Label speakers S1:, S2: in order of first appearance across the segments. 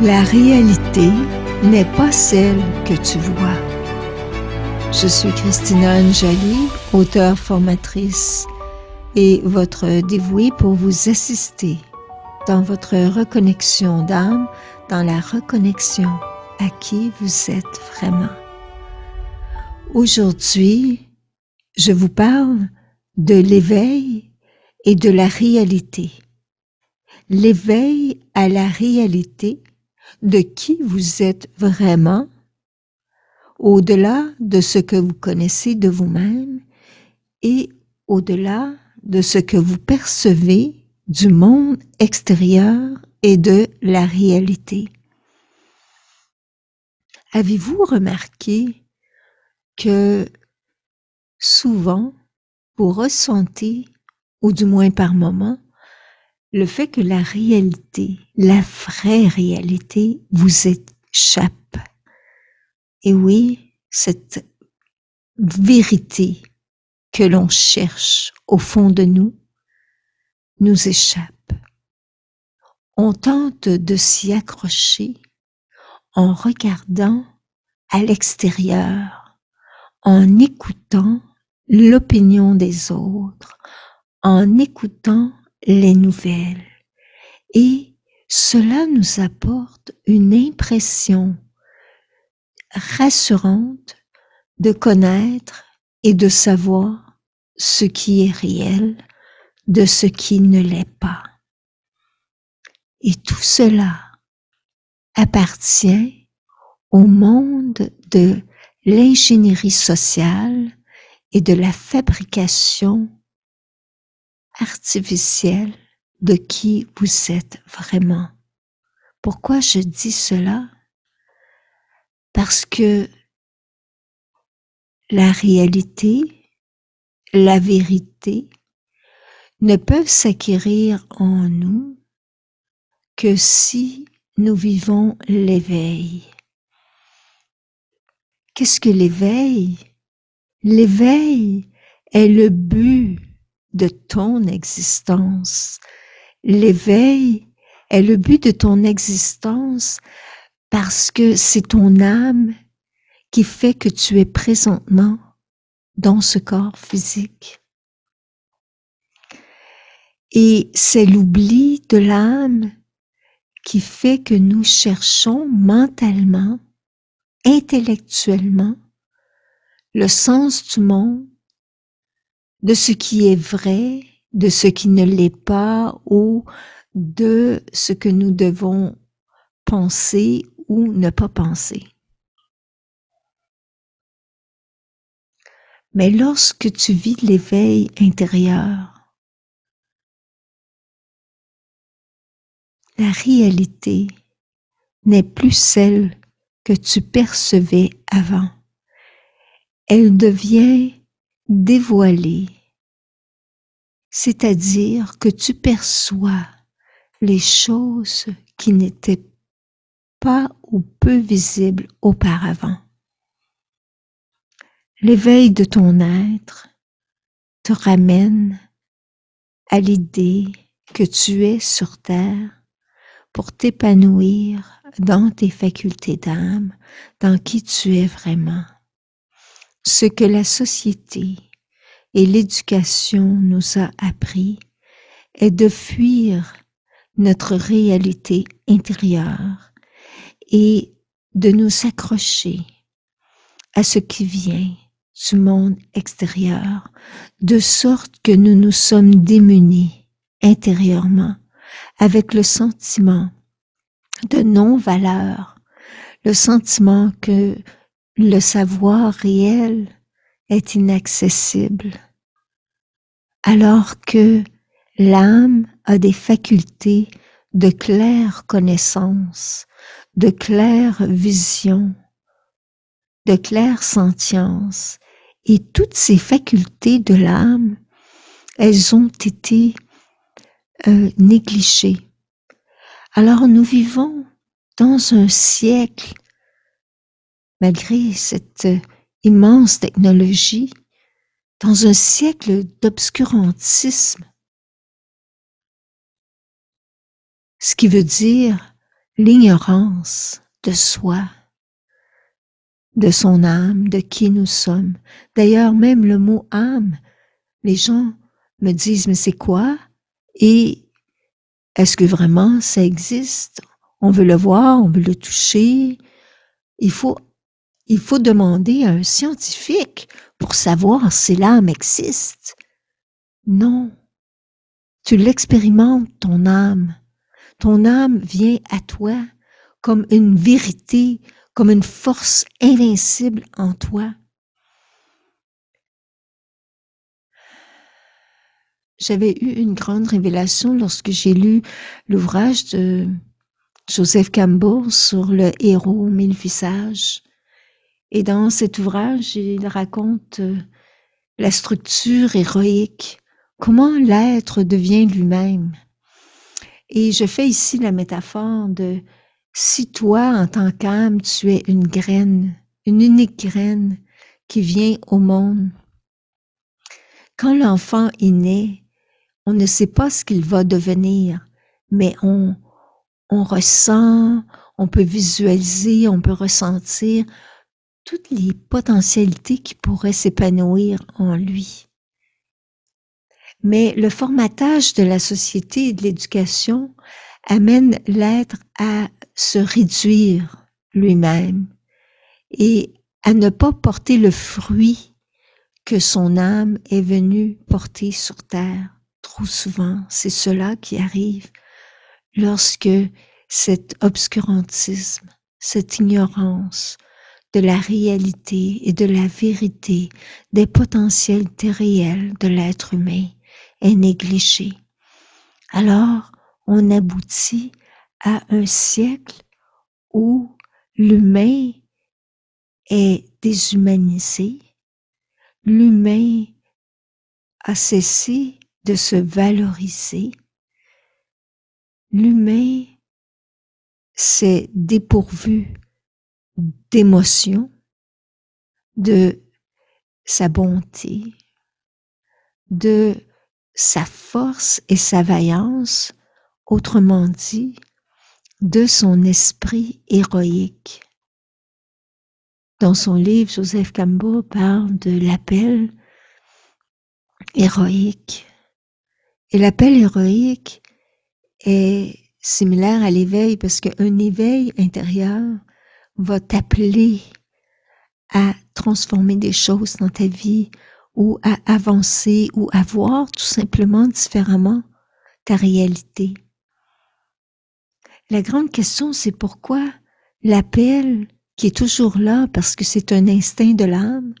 S1: La réalité n'est pas celle que tu vois. Je suis Christina Anjali, auteure formatrice et votre dévouée pour vous assister dans votre reconnexion d'âme, dans la reconnexion à qui vous êtes vraiment. Aujourd'hui, je vous parle de l'éveil et de la réalité. L'éveil à la réalité de qui vous êtes vraiment, au-delà de ce que vous connaissez de vous-même et au-delà de ce que vous percevez du monde extérieur et de la réalité. Avez-vous remarqué que souvent, vous ressentez, ou du moins par moments, le fait que la réalité, la vraie réalité, vous échappe. Et oui, cette vérité que l'on cherche au fond de nous nous échappe. On tente de s'y accrocher en regardant à l'extérieur, en écoutant l'opinion des autres, en écoutant les nouvelles. Et cela nous apporte une impression rassurante de connaître et de savoir ce qui est réel de ce qui ne l'est pas. Et tout cela appartient au monde de l'ingénierie sociale et de la fabrication artificielle de qui vous êtes vraiment. Pourquoi je dis cela? Parce que la réalité, la vérité ne peuvent s'acquérir en nous que si nous vivons l'éveil. Qu'est-ce que l'éveil L'éveil est le but de ton existence. L'éveil est le but de ton existence parce que c'est ton âme qui fait que tu es présentement dans ce corps physique. Et c'est l'oubli de l'âme qui fait que nous cherchons mentalement, intellectuellement, le sens du monde, de ce qui est vrai, de ce qui ne l'est pas ou de ce que nous devons penser ou ne pas penser. Mais lorsque tu vis l'éveil intérieur, la réalité n'est plus celle que tu percevais avant. Elle devient Dévoilé, c'est-à-dire que tu perçois les choses qui n'étaient pas ou peu visibles auparavant. L'éveil de ton être te ramène à l'idée que tu es sur Terre pour t'épanouir dans tes facultés d'âme, dans qui tu es vraiment ce que la société et l'éducation nous a appris est de fuir notre réalité intérieure et de nous accrocher à ce qui vient du monde extérieur, de sorte que nous nous sommes démunis intérieurement avec le sentiment de non-valeur, le sentiment que le savoir réel est inaccessible, alors que l'âme a des facultés de claire connaissance, de claire vision, de claire sentience, et toutes ces facultés de l'âme, elles ont été euh, négligées. Alors nous vivons dans un siècle malgré cette euh, immense technologie, dans un siècle d'obscurantisme. Ce qui veut dire l'ignorance de soi, de son âme, de qui nous sommes. D'ailleurs, même le mot âme, les gens me disent, mais c'est quoi? Et est-ce que vraiment ça existe? On veut le voir, on veut le toucher. Il faut il faut demander à un scientifique pour savoir si l'âme existe. Non. Tu l'expérimentes, ton âme. Ton âme vient à toi comme une vérité, comme une force invincible en toi. J'avais eu une grande révélation lorsque j'ai lu l'ouvrage de Joseph Campbell sur le héros mille visages. Et dans cet ouvrage, il raconte euh, la structure héroïque, comment l'être devient lui-même. Et je fais ici la métaphore de si toi, en tant qu'âme, tu es une graine, une unique graine qui vient au monde, quand l'enfant est né, on ne sait pas ce qu'il va devenir, mais on, on ressent, on peut visualiser, on peut ressentir, toutes les potentialités qui pourraient s'épanouir en lui. Mais le formatage de la société et de l'éducation amène l'être à se réduire lui-même et à ne pas porter le fruit que son âme est venue porter sur terre. Trop souvent, c'est cela qui arrive lorsque cet obscurantisme, cette ignorance, de la réalité et de la vérité des potentialités réelles de l'être humain est négligé. Alors, on aboutit à un siècle où l'humain est déshumanisé, l'humain a cessé de se valoriser, l'humain s'est dépourvu d'émotion, de sa bonté, de sa force et sa vaillance, autrement dit, de son esprit héroïque. Dans son livre, Joseph Cambo parle de l'appel héroïque. Et l'appel héroïque est similaire à l'éveil parce qu'un éveil intérieur va t'appeler à transformer des choses dans ta vie ou à avancer ou à voir tout simplement différemment ta réalité. La grande question, c'est pourquoi l'appel qui est toujours là parce que c'est un instinct de l'âme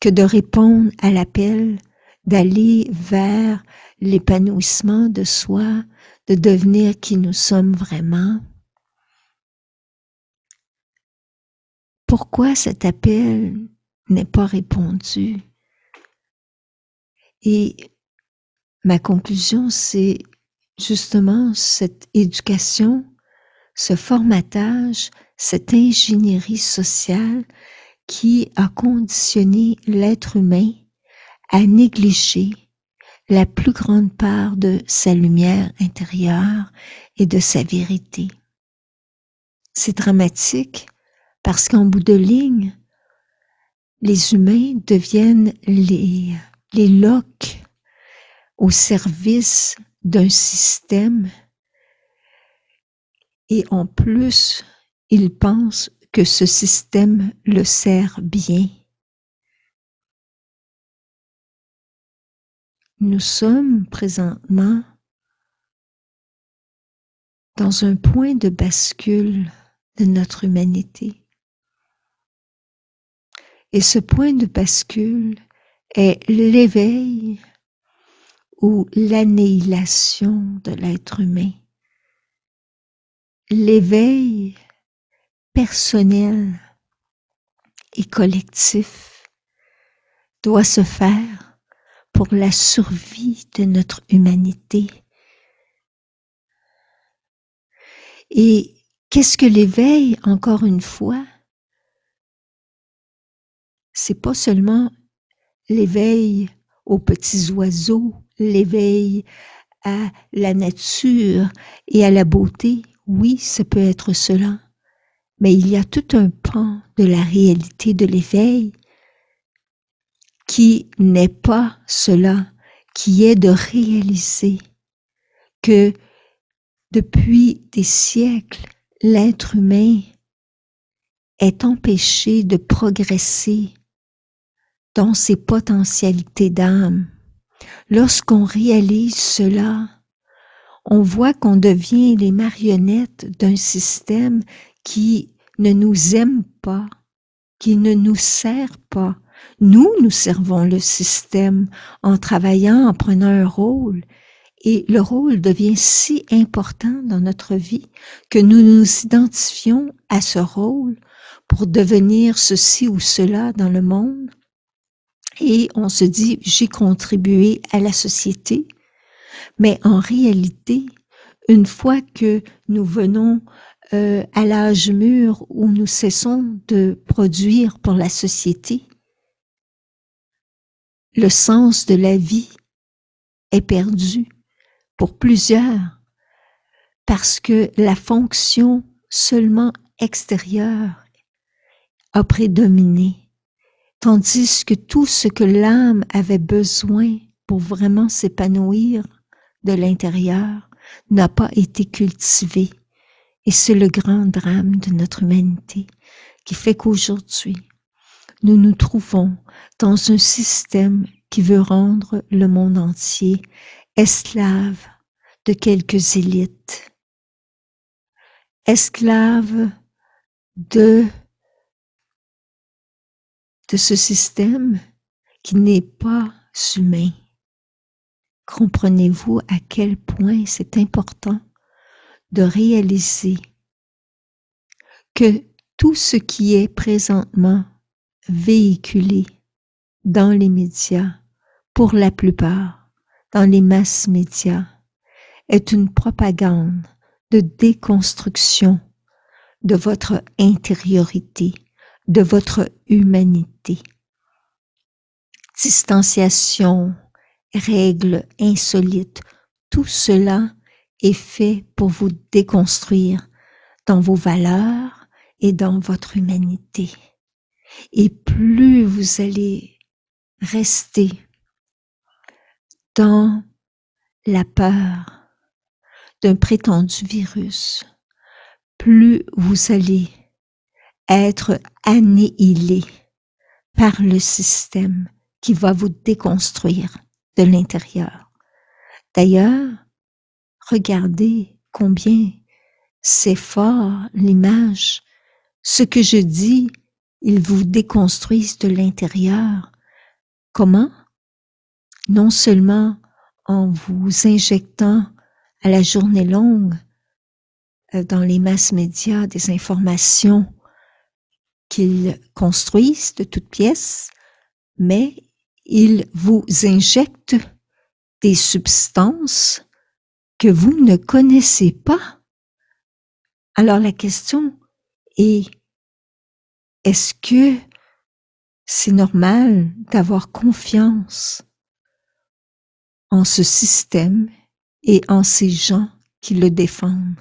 S1: que de répondre à l'appel d'aller vers l'épanouissement de soi, de devenir qui nous sommes vraiment. pourquoi cet appel n'est pas répondu. Et ma conclusion, c'est justement cette éducation, ce formatage, cette ingénierie sociale qui a conditionné l'être humain à négliger la plus grande part de sa lumière intérieure et de sa vérité. C'est dramatique, parce qu'en bout de ligne, les humains deviennent les, les loques au service d'un système et en plus, ils pensent que ce système le sert bien. Nous sommes présentement dans un point de bascule de notre humanité. Et ce point de bascule est l'éveil ou l'annihilation de l'être humain. L'éveil personnel et collectif doit se faire pour la survie de notre humanité. Et qu'est-ce que l'éveil, encore une fois c'est pas seulement l'éveil aux petits oiseaux, l'éveil à la nature et à la beauté. Oui, ça peut être cela. Mais il y a tout un pan de la réalité de l'éveil qui n'est pas cela, qui est de réaliser que depuis des siècles, l'être humain est empêché de progresser dans ses potentialités d'âme. Lorsqu'on réalise cela, on voit qu'on devient les marionnettes d'un système qui ne nous aime pas, qui ne nous sert pas. Nous, nous servons le système en travaillant, en prenant un rôle. Et le rôle devient si important dans notre vie que nous nous identifions à ce rôle pour devenir ceci ou cela dans le monde et on se dit, j'ai contribué à la société. Mais en réalité, une fois que nous venons euh, à l'âge mûr où nous cessons de produire pour la société, le sens de la vie est perdu pour plusieurs parce que la fonction seulement extérieure a prédominé tandis que tout ce que l'âme avait besoin pour vraiment s'épanouir de l'intérieur n'a pas été cultivé. Et c'est le grand drame de notre humanité qui fait qu'aujourd'hui, nous nous trouvons dans un système qui veut rendre le monde entier esclave de quelques élites, esclave de de ce système qui n'est pas humain. Comprenez-vous à quel point c'est important de réaliser que tout ce qui est présentement véhiculé dans les médias, pour la plupart, dans les masses médias, est une propagande de déconstruction de votre intériorité, de votre humanité. Distanciation, règles insolites, tout cela est fait pour vous déconstruire dans vos valeurs et dans votre humanité. Et plus vous allez rester dans la peur d'un prétendu virus, plus vous allez être annihilé par le système qui va vous déconstruire de l'intérieur. D'ailleurs, regardez combien c'est fort l'image. Ce que je dis, ils vous déconstruisent de l'intérieur. Comment? Non seulement en vous injectant à la journée longue euh, dans les masses médias des informations qu'ils construisent de toutes pièces, mais ils vous injectent des substances que vous ne connaissez pas. Alors la question est, est-ce que c'est normal d'avoir confiance en ce système et en ces gens qui le défendent?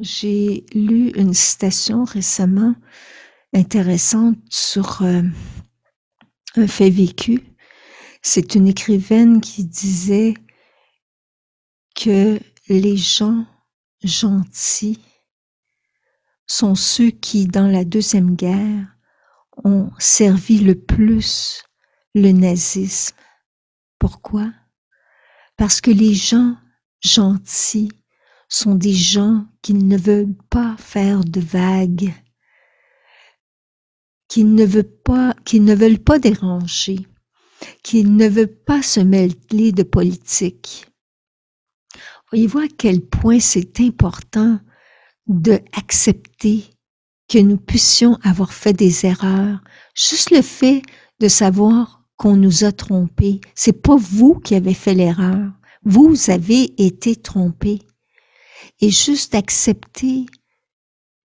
S1: j'ai lu une citation récemment intéressante sur euh, un fait vécu. C'est une écrivaine qui disait que les gens gentils sont ceux qui, dans la Deuxième Guerre, ont servi le plus le nazisme. Pourquoi? Parce que les gens gentils sont des gens qu'ils ne veut pas faire de vagues, qu'il ne veut pas, qu'ils ne veulent pas déranger, qu'ils ne veulent pas se mêler de politique. Voyez-vous à quel point c'est important de accepter que nous puissions avoir fait des erreurs. Juste le fait de savoir qu'on nous a trompés. C'est pas vous qui avez fait l'erreur. Vous avez été trompés. Et juste accepter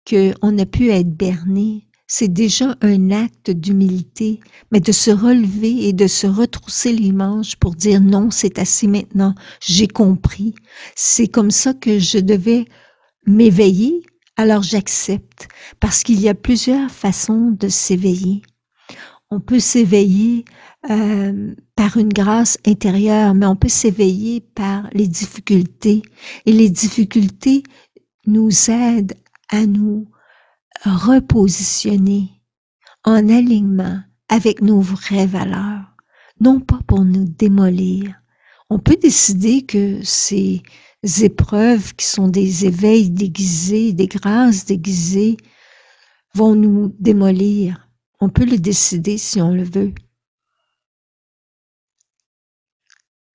S1: qu'on a pu être berné, c'est déjà un acte d'humilité, mais de se relever et de se retrousser les manches pour dire non, c'est assez maintenant, j'ai compris. C'est comme ça que je devais m'éveiller, alors j'accepte, parce qu'il y a plusieurs façons de s'éveiller. On peut s'éveiller euh, par une grâce intérieure, mais on peut s'éveiller par les difficultés. Et les difficultés nous aident à nous repositionner en alignement avec nos vraies valeurs, non pas pour nous démolir. On peut décider que ces épreuves qui sont des éveils déguisés, des grâces déguisées, vont nous démolir. On peut le décider si on le veut.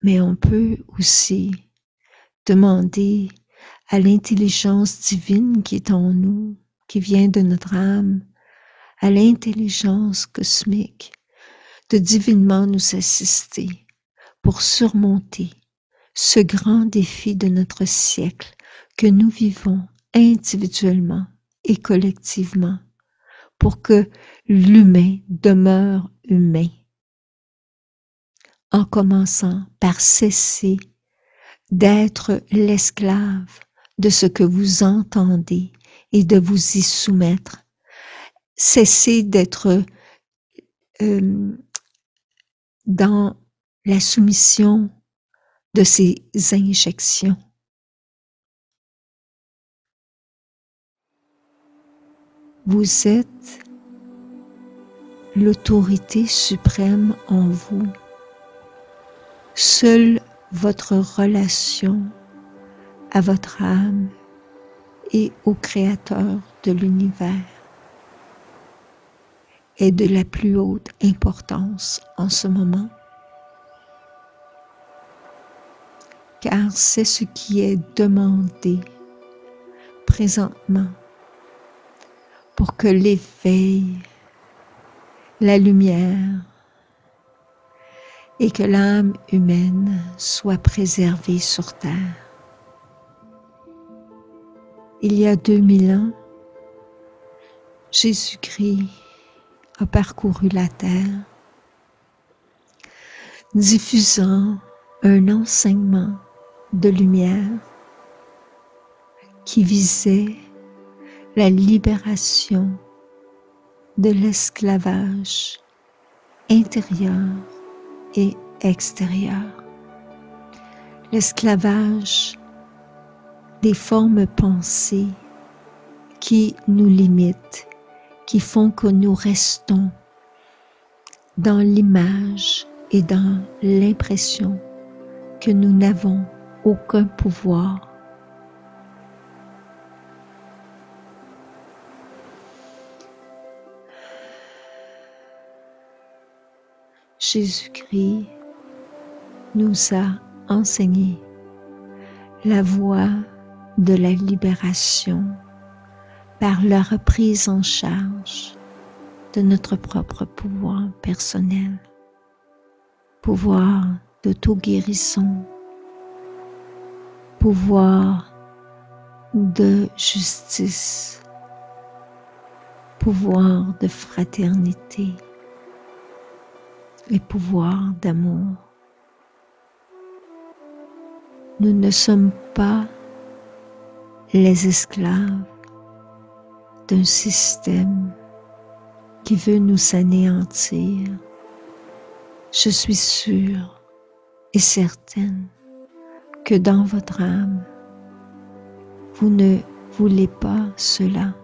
S1: mais on peut aussi demander à l'intelligence divine qui est en nous, qui vient de notre âme, à l'intelligence cosmique, de divinement nous assister pour surmonter ce grand défi de notre siècle que nous vivons individuellement et collectivement pour que l'humain demeure humain en commençant par cesser d'être l'esclave de ce que vous entendez et de vous y soumettre. Cessez d'être euh, dans la soumission de ces injections. Vous êtes l'autorité suprême en vous. Seule votre relation à votre âme et au Créateur de l'univers est de la plus haute importance en ce moment, car c'est ce qui est demandé présentement pour que l'éveil, la lumière, et que l'âme humaine soit préservée sur Terre. Il y a 2000 ans, Jésus-Christ a parcouru la Terre, diffusant un enseignement de lumière qui visait la libération de l'esclavage intérieur extérieur. L'esclavage des formes pensées qui nous limitent, qui font que nous restons dans l'image et dans l'impression que nous n'avons aucun pouvoir Jésus-Christ nous a enseigné la voie de la libération par la reprise en charge de notre propre pouvoir personnel, pouvoir de tout guérison, pouvoir de justice, pouvoir de fraternité les pouvoirs d'amour. Nous ne sommes pas les esclaves d'un système qui veut nous anéantir. Je suis sûre et certaine que dans votre âme, vous ne voulez pas cela.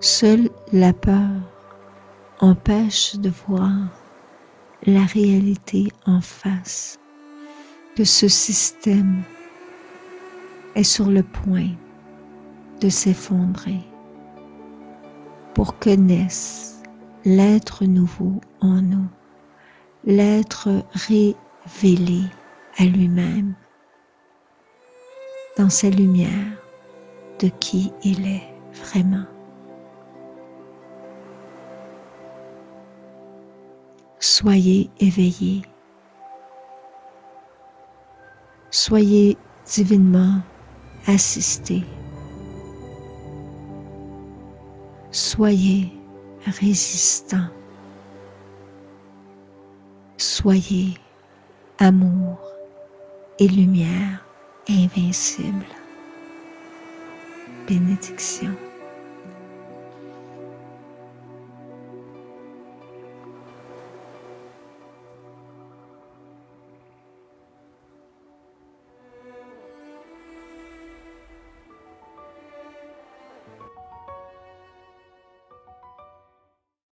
S1: Seule la peur empêche de voir la réalité en face, que ce système est sur le point de s'effondrer pour que naisse l'être nouveau en nous, l'être révélé à lui-même dans sa lumière de qui il est vraiment. soyez éveillés. Soyez divinement assisté Soyez résistant Soyez amour et lumière invincible. Bénédiction.